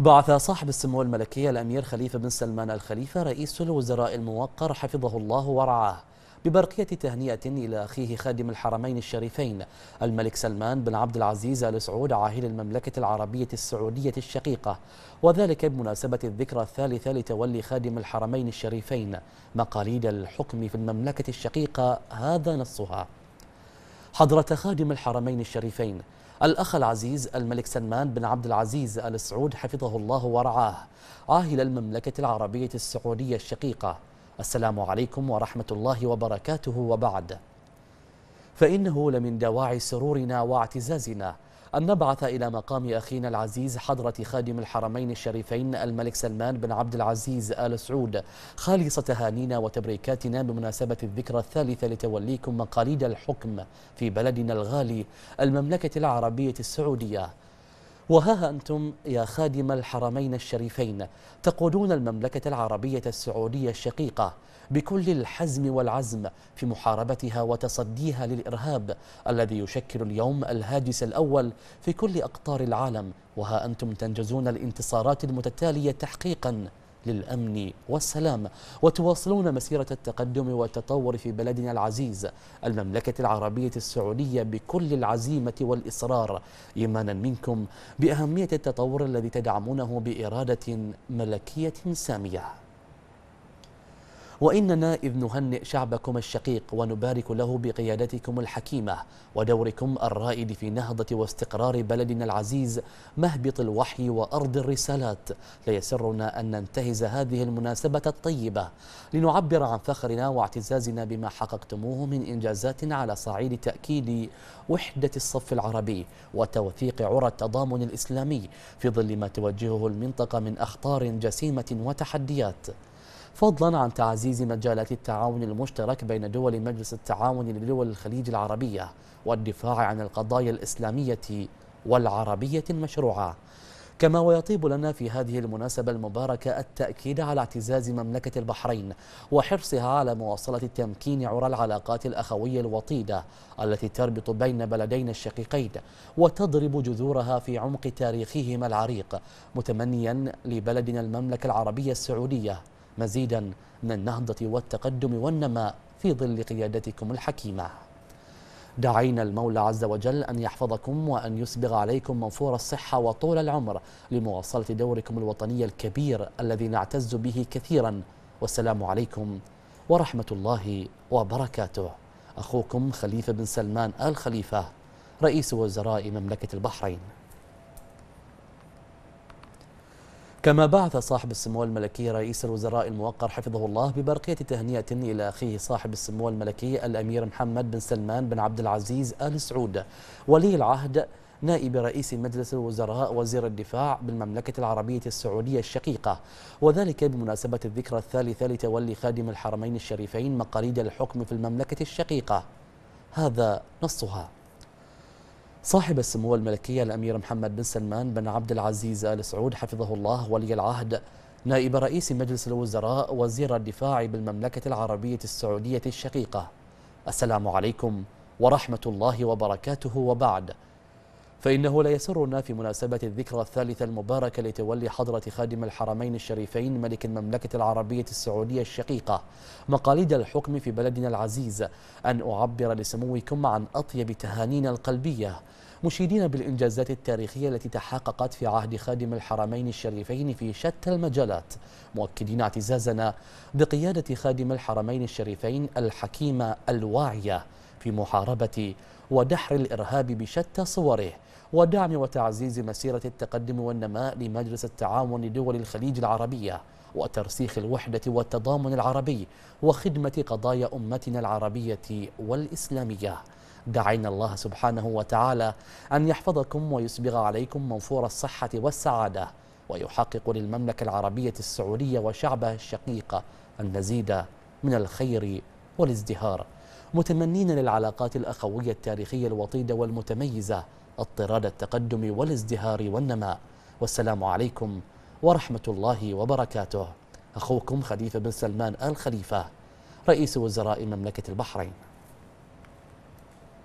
بعث صاحب السمو الملكي الأمير خليفة بن سلمان الخليفة رئيس الوزراء الموقر حفظه الله ورعاه ببرقية تهنئة إلى أخيه خادم الحرمين الشريفين الملك سلمان بن عبد العزيز آل سعود عاهل المملكة العربية السعودية الشقيقة وذلك بمناسبة الذكرى الثالثة لتولي خادم الحرمين الشريفين مقاليد الحكم في المملكة الشقيقة هذا نصها حضرة خادم الحرمين الشريفين الأخ العزيز الملك سلمان بن عبد العزيز آل سعود حفظه الله ورعاه عاهل المملكة العربية السعودية الشقيقة السلام عليكم ورحمة الله وبركاته وبعد فإنه لمن دواعي سرورنا واعتزازنا أن نبعث إلى مقام أخينا العزيز حضرة خادم الحرمين الشريفين الملك سلمان بن عبد العزيز آل سعود خالص تهانينا وتبريكاتنا بمناسبة الذكرى الثالثة لتوليكم مقاليد الحكم في بلدنا الغالي المملكة العربية السعودية وها أنتم يا خادم الحرمين الشريفين تقودون المملكة العربية السعودية الشقيقة بكل الحزم والعزم في محاربتها وتصديها للإرهاب الذي يشكل اليوم الهاجس الأول في كل أقطار العالم وها أنتم تنجزون الانتصارات المتتالية تحقيقاً للأمن والسلام وتواصلون مسيرة التقدم والتطور في بلدنا العزيز المملكة العربية السعودية بكل العزيمة والإصرار إيمانا منكم بأهمية التطور الذي تدعمونه بإرادة ملكية سامية وإننا إذ نهنئ شعبكم الشقيق ونبارك له بقيادتكم الحكيمة ودوركم الرائد في نهضة واستقرار بلدنا العزيز مهبط الوحي وأرض الرسالات ليسرنا أن ننتهز هذه المناسبة الطيبة لنعبر عن فخرنا واعتزازنا بما حققتموه من إنجازات على صعيد تأكيد وحدة الصف العربي وتوثيق عرى التضامن الإسلامي في ظل ما توجهه المنطقة من أخطار جسيمة وتحديات فضلا عن تعزيز مجالات التعاون المشترك بين دول مجلس التعاون لدول الخليج العربية والدفاع عن القضايا الإسلامية والعربية المشروعة كما ويطيب لنا في هذه المناسبة المباركة التأكيد على اعتزاز مملكة البحرين وحرصها على مواصلة التمكين عرى العلاقات الأخوية الوطيدة التي تربط بين بلدين الشقيقين وتضرب جذورها في عمق تاريخهما العريق متمنيا لبلدنا المملكة العربية السعودية مزيدا من النهضة والتقدم والنماء في ظل قيادتكم الحكيمة دعينا المولى عز وجل أن يحفظكم وأن يسبغ عليكم منفور الصحة وطول العمر لمواصلة دوركم الوطني الكبير الذي نعتز به كثيرا والسلام عليكم ورحمة الله وبركاته أخوكم خليفة بن سلمان آل خليفة رئيس وزراء مملكة البحرين كما بعث صاحب السمو الملكي رئيس الوزراء الموقر حفظه الله ببرقية تهنئة إلى أخيه صاحب السمو الملكي الأمير محمد بن سلمان بن عبد العزيز آل سعود ولي العهد نائب رئيس مجلس الوزراء وزير الدفاع بالمملكة العربية السعودية الشقيقة وذلك بمناسبة الذكرى الثالثة لتولي خادم الحرمين الشريفين مقاليد الحكم في المملكة الشقيقة هذا نصها صاحب السمو الملكية الأمير محمد بن سلمان بن عبد العزيز آل سعود حفظه الله ولي العهد نائب رئيس مجلس الوزراء وزير الدفاع بالمملكة العربية السعودية الشقيقة السلام عليكم ورحمة الله وبركاته وبعد فإنه لا يسرنا في مناسبة الذكرى الثالثة المباركة لتولي حضرة خادم الحرمين الشريفين ملك المملكة العربية السعودية الشقيقة مقاليد الحكم في بلدنا العزيز أن أعبر لسموكم عن أطيب تهانينا القلبية مشيدين بالإنجازات التاريخية التي تحققت في عهد خادم الحرمين الشريفين في شتى المجالات مؤكدين اعتزازنا بقيادة خادم الحرمين الشريفين الحكيمة الواعية في محاربة ودحر الإرهاب بشتى صوره ودعم وتعزيز مسيرة التقدم والنماء لمجلس التعاون لدول الخليج العربية وترسيخ الوحدة والتضامن العربي وخدمة قضايا أمتنا العربية والإسلامية دعينا الله سبحانه وتعالى أن يحفظكم ويسبغ عليكم منفور الصحة والسعادة ويحقق للمملكة العربية السعودية وشعبها الشقيق المزيد من الخير والازدهار متمنين للعلاقات الأخوية التاريخية الوطيدة والمتميزة اضطراد التقدم والازدهار والنماء والسلام عليكم ورحمة الله وبركاته أخوكم خليفة بن سلمان آل خليفة رئيس وزراء مملكة البحرين